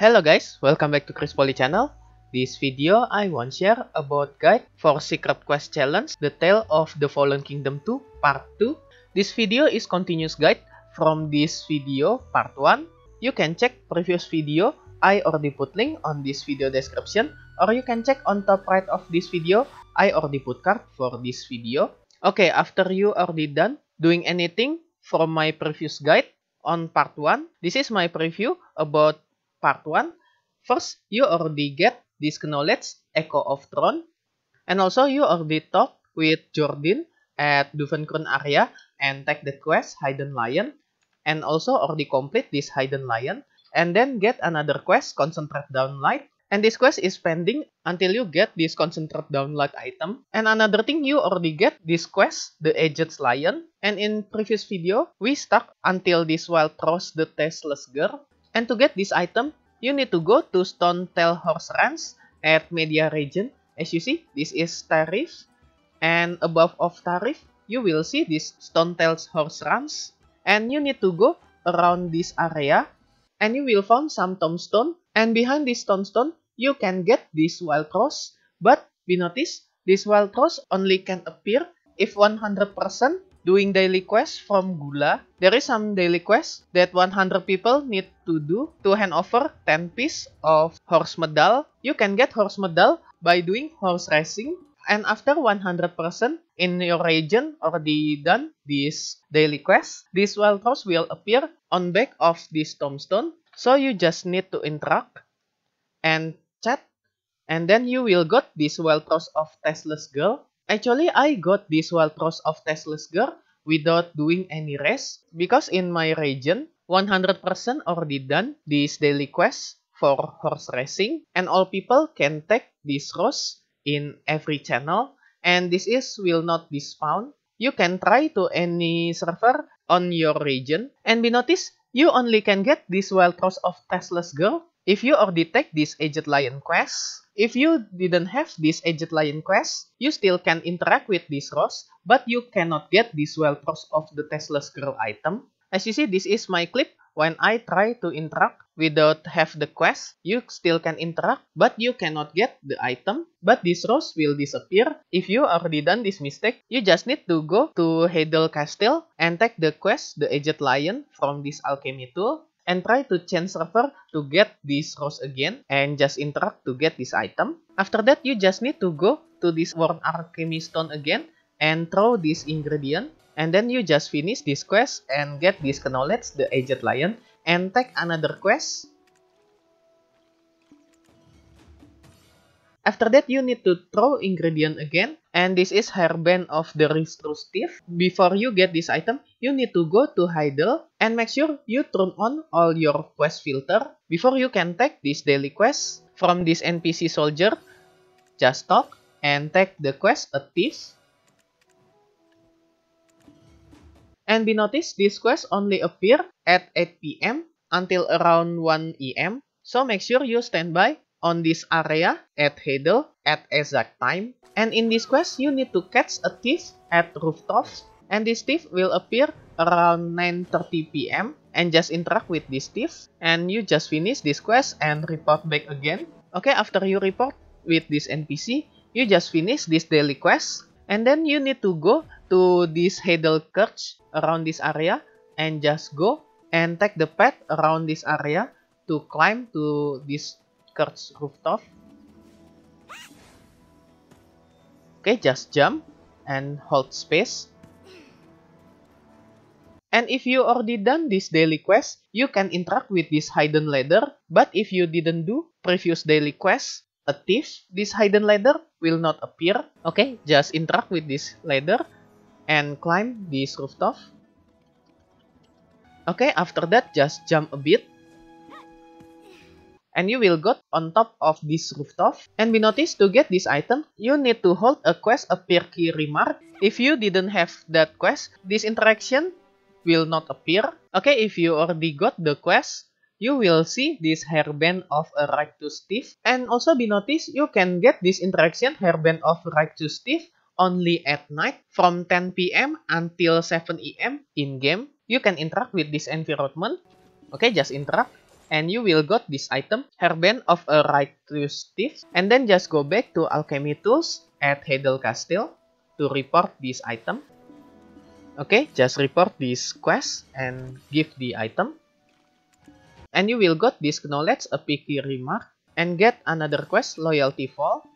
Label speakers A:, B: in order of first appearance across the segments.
A: Hello guys, welcome back to Chris Poly channel. This video I want share about guide for Secret Quest Challenge The Tale of the Fallen Kingdom 2 Part 2. This video is continuous guide from this video Part 1. You can check previous video, I already put link on this video description or you can check on top right of this video, I already put card for this video. Okay, after you already done doing anything from my previous guide on part 1, this is my preview about part 1, first you already get this knowledge, Echo of Throne, and also you already talk with Jordan at Duvenkron area and take the quest Hidden Lion, and also already complete this Hidden Lion, and then get another quest Concentrate Downlight, and this quest is pending until you get this Concentrate Downlight item. And another thing, you already get this quest, the Aged's Lion, and in previous video, we stuck until this wild cross the Tasteless Girl, and to get this item, you need to go to Stone Tail Horse Ranch at Media Region. As you see, this is tariff, And above of tariff, you will see this Stone Tail Horse Ranch. And you need to go around this area. And you will find some tombstone. And behind this tombstone, you can get this wild cross. But be notice, this wild cross only can appear if 100% doing daily quest from Gula. There is some daily quest that 100 people need to do to hand over 10 piece of horse medal. You can get horse medal by doing horse racing and after 100% in your region already done this daily quest, this wild horse will appear on back of this tombstone. So you just need to interact and chat and then you will got this wild horse of Tesla's girl Actually, I got this wild cross of Tesla's Girl without doing any race because in my region, 100% already done this daily quest for horse racing and all people can take this rose in every channel and this is will not dispawn. You can try to any server on your region and be noticed you only can get this wild cross of Tesla's Girl if you already take this Aged Lion quest If you didn't have this Aged Lion quest, you still can interact with this Rose, but you cannot get this well Rose of the Tesla's Girl item. As you see, this is my clip. When I try to interact without have the quest, you still can interact, but you cannot get the item. But this rose will disappear. If you already done this mistake, you just need to go to Hedel Castle and take the quest, the Aged Lion, from this alchemy tool. and try to change server to get this rose again and just interact to get this item. After that, you just need to go to this worn alchemy stone again and throw this ingredient and then you just finish this quest and get this knowledge the aged lion and take another quest After that, you need to throw ingredient again. And this is hairband of the Ristrus thief. Before you get this item, you need to go to Heidel and make sure you turn on all your quest filter before you can take this daily quest from this NPC soldier. Just talk and take the quest a thief. And be noticed, this quest only appear at 8 pm until around 1 am, so make sure you stand by on this area at Heidel at exact time. And in this quest, you need to catch a thief at rooftops. And this thief will appear around 9.30 pm and just interact with this thief. And you just finish this quest and report back again. Okay, after you report with this NPC, you just finish this daily quest. And then you need to go to this Heidel Church around this area and just go and take the path around this area to climb to this Kurt's rooftop. Okay, just jump and hold space. And if you already done this daily quest, you can interact with this hidden ladder, but if you didn't do previous daily quest, a thief, this hidden ladder will not appear. Okay, just interact with this ladder and climb this rooftop. Okay, after that just jump a bit and you will go on top of this rooftop. And be noticed to get this item, you need to hold a quest appear key remark. If you didn't have that quest, this interaction will not appear. Okay, if you already got the quest, you will see this hairband of a right And also be noticed, you can get this interaction hairband of Raktus to only at night from 10 p.m. until 7 a.m. in game. You can interact with this environment. Okay, just interact and you will got this item, hairband of a Righteous Thief. And then just go back to Alchemy Tools at Hedel Castle to report this item. Okay, just report this quest and give the item. And you will got this knowledge, a picky remark, and get another quest, Loyalty Fall.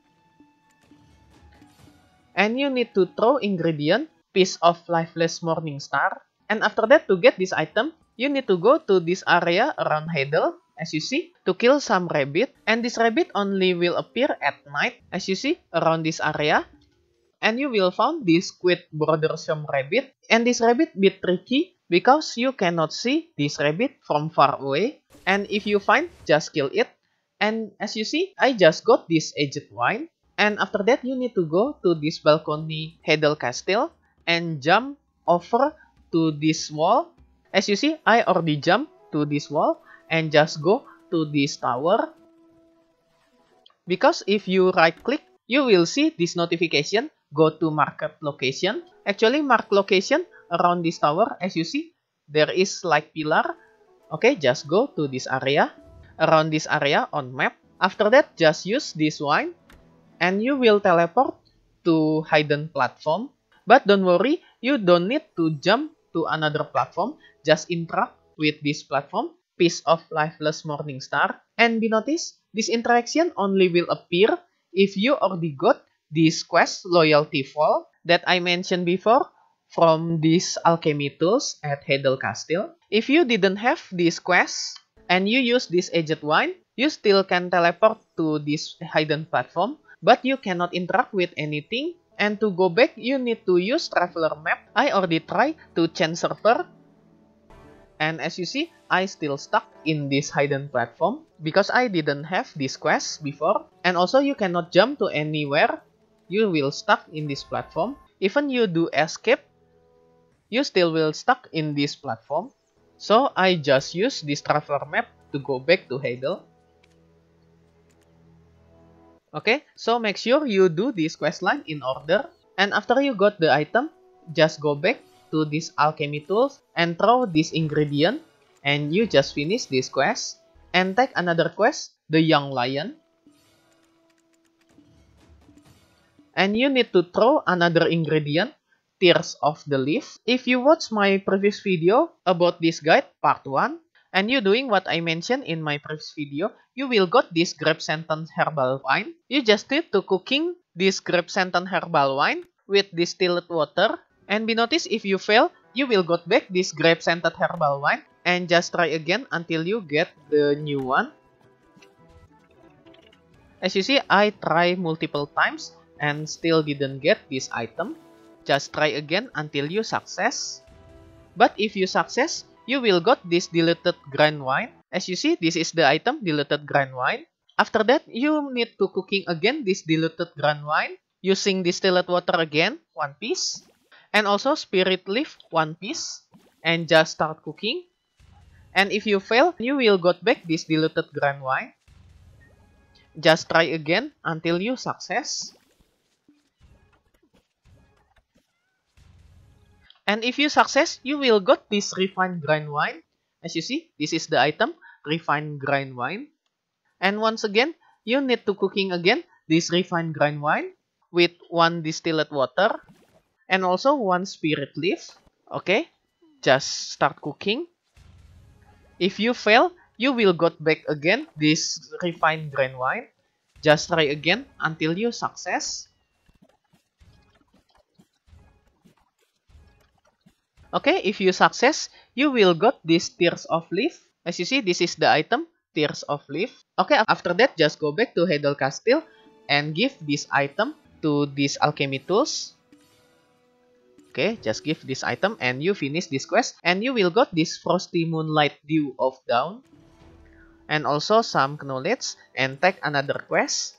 A: And you need to throw ingredient, piece of lifeless morning star. And after that, to get this item, you need to go to this area around Heddle, as you see, to kill some rabbit. And this rabbit only will appear at night, as you see, around this area. And you will find this squid bothersome rabbit. And this rabbit bit tricky because you cannot see this rabbit from far away. And if you find, just kill it. And as you see, I just got this aged wine. And after that, you need to go to this balcony Hedel Castle and jump over to this wall as you see, I already jump to this wall and just go to this tower. Because if you right click, you will see this notification, go to market location. Actually, mark location around this tower, as you see, there is like pillar. Okay, just go to this area, around this area on map. After that, just use this one, and you will teleport to hidden platform. But don't worry, you don't need to jump to another platform, just interact with this platform, piece of lifeless morning star, And be noticed, this interaction only will appear if you already got this quest loyalty fall that I mentioned before from these alchemy tools at Hedel Castle. If you didn't have this quest and you use this aged wine, you still can teleport to this hidden platform, but you cannot interact with anything and to go back, you need to use Traveler Map. I already tried to change server. And as you see, I still stuck in this hidden platform because I didn't have this quest before. And also you cannot jump to anywhere. You will stuck in this platform. Even you do escape, you still will stuck in this platform. So I just use this Traveler Map to go back to Heidel. Okay, so make sure you do this quest line in order. And after you got the item, just go back to this alchemy tools and throw this ingredient. And you just finish this quest. And take another quest, the young lion. And you need to throw another ingredient, tears of the leaf. If you watch my previous video about this guide, part 1, and you doing what I mentioned in my previous video, you will got this grape scented herbal wine. You just need to cooking this grape scented herbal wine with distilled water. And be notice if you fail, you will got back this grape scented herbal wine and just try again until you get the new one. As you see, I try multiple times and still didn't get this item. Just try again until you success. But if you success, you will got this diluted grind wine. As you see, this is the item, diluted grind wine. After that, you need to cooking again this diluted grind wine using distilled water again, one piece. And also spirit leaf, one piece. And just start cooking. And if you fail, you will got back this diluted grind wine. Just try again until you success. And if you success, you will got this refined grind wine. As you see, this is the item, refined grind wine. And once again, you need to cooking again this refined grind wine with one distilled water and also one spirit leaf. Okay, just start cooking. If you fail, you will got back again this refined grind wine. Just try again until you success. Okay, if you success, you will got this tears of leaf. As you see, this is the item, tears of leaf. Okay, after that, just go back to Hedel Castle and give this item to this alchemy tools. Okay, just give this item and you finish this quest and you will got this Frosty Moonlight Dew of Dawn and also some knowledge and take another quest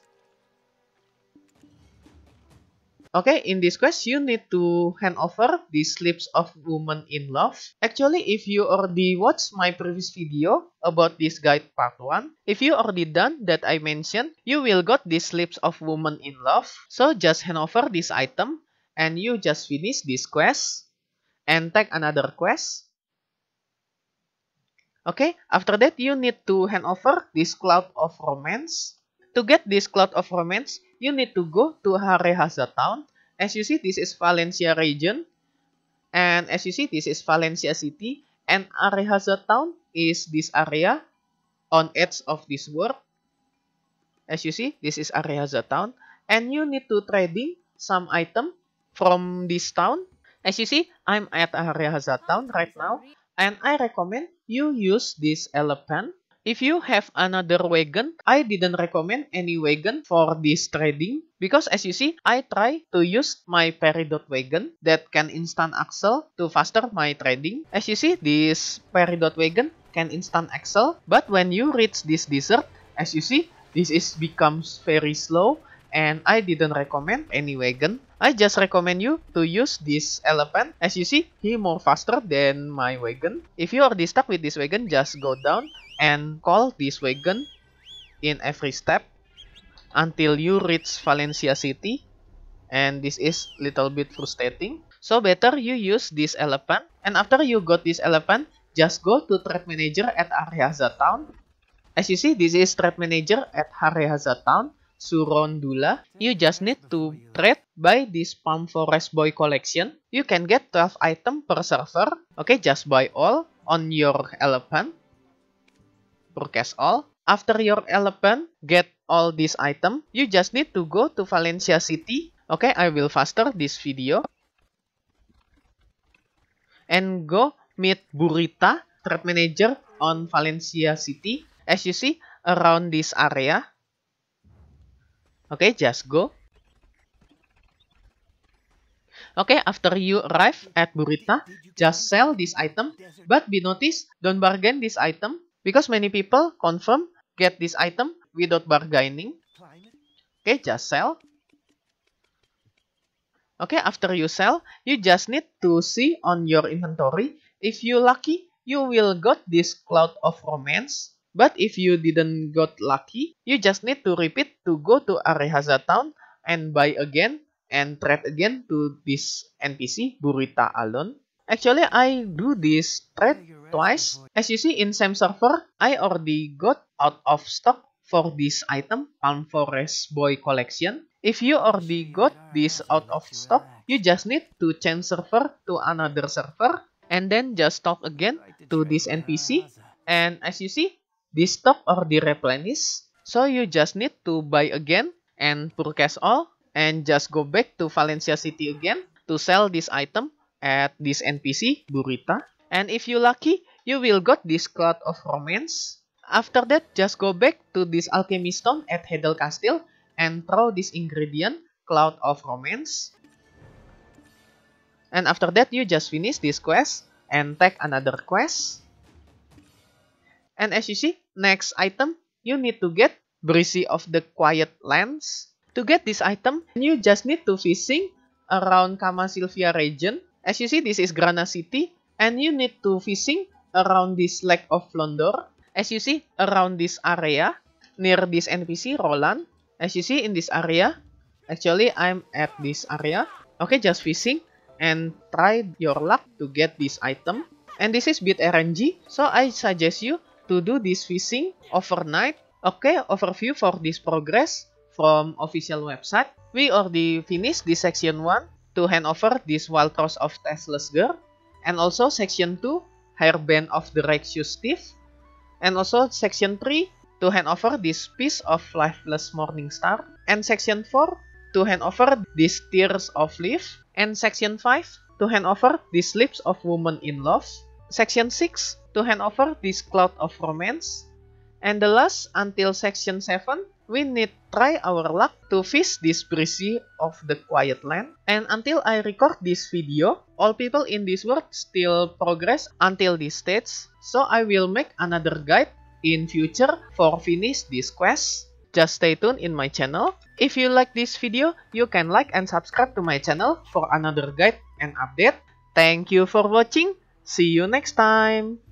A: Okay, in this quest, you need to hand over the slips of woman in love. Actually, if you already watched my previous video about this guide part 1, if you already done that I mentioned, you will got the slips of woman in love. So just hand over this item and you just finish this quest and take another quest. Okay, after that you need to hand over this cloud of romance To get this cloud of romance, you need to go to Harehaza town. As you see, this is Valencia region. And as you see, this is Valencia city. And Arehaza town is this area on edge of this world. As you see, this is Arehaza town. And you need to trading some item from this town. As you see, I'm at Arehaza town right now. And I recommend you use this elephant If you have another wagon, I didn't recommend any wagon for this trading because as you see, I try to use my peridot wagon that can instant axle to faster my trading. As you see, this peridot wagon can instant axle, but when you reach this desert, as you see, this is becomes very slow and I didn't recommend any wagon. I just recommend you to use this elephant. As you see, he more faster than my wagon. If you are stuck with this wagon, just go down and call this wagon in every step until you reach Valencia City and this is little bit frustrating so better you use this elephant and after you got this elephant just go to trade manager at Aryaza town as you see this is trade manager at Aryaza town Surondula you just need to trade by this palm forest boy collection you can get 12 item per server okay just buy all on your elephant purchase all. After your elephant get all this item, you just need to go to Valencia City. Okay, I will faster this video. And go meet Burita, trade manager on Valencia City. As you see, around this area. Okay, just go. Okay, after you arrive at Burita, just sell this item. But be noticed, don't bargain this item Because many people confirm get this item without bargaining. Okay, just sell. Okay, after you sell, you just need to see on your inventory. If you lucky, you will got this cloud of romance. But if you didn't got lucky, you just need to repeat to go to Arehaza town and buy again and trade again to this NPC Burita Alone. Actually, I do this trade Twice, as you see in same server, I already got out of stock for this item, Palm Forest Boy Collection. If you already got this out of stock, you just need to change server to another server, and then just talk again to this NPC. And as you see, this stock already replenished, so you just need to buy again and purchase all, and just go back to Valencia City again to sell this item at this NPC, Burita. And if you lucky, you will got this cloud of romance. After that, just go back to this alchemy stone at Hedel Castle and throw this ingredient, cloud of romance. And after that, you just finish this quest and take another quest. And as you see, next item, you need to get Breezy of the Quiet Lands. To get this item, you just need to fishing around Kama Sylvia region. As you see, this is Grana City and you need to fishing around this lake of Londor. As you see, around this area, near this NPC, Roland. As you see, in this area, actually I'm at this area. Okay, just fishing and try your luck to get this item. And this is bit RNG, so I suggest you to do this fishing overnight. Okay, overview for this progress from official website. We already finished this section one to hand over this wild cross of Teslas girl. And also section 2, higher band of the righteous thief. And also section 3, to hand over this piece of lifeless morning star. And section 4, to hand over these tears of leaf. And section 5, to hand over these lips of woman in love. Section 6, to hand over this cloud of romance. And the last, until section 7, We need try our luck to fish this breezy of the quiet land. And until I record this video, all people in this world still progress until this stage. So I will make another guide in future for finish this quest. Just stay tuned in my channel. If you like this video, you can like and subscribe to my channel for another guide and update. Thank you for watching. See you next time.